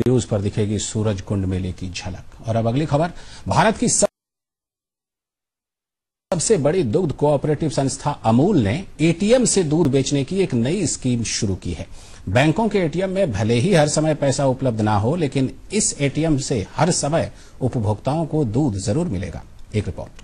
news पर दिखेगी सूरज कुंड मेले की झलक और अब अगली खबर भारत की सबसे बड़ी दुग्ध कोऑपरेटिव संस्था अमूल ने एटीएम से दूध बेचने की एक नई स्कीम शुरू की है बैंकों के एटीएम में भले ही हर समय पैसा उपलब्ध ना हो लेकिन इस एटीएम से हर समय उपभोक्ताओं को दूध जरूर मिलेगा एक रिपोर्ट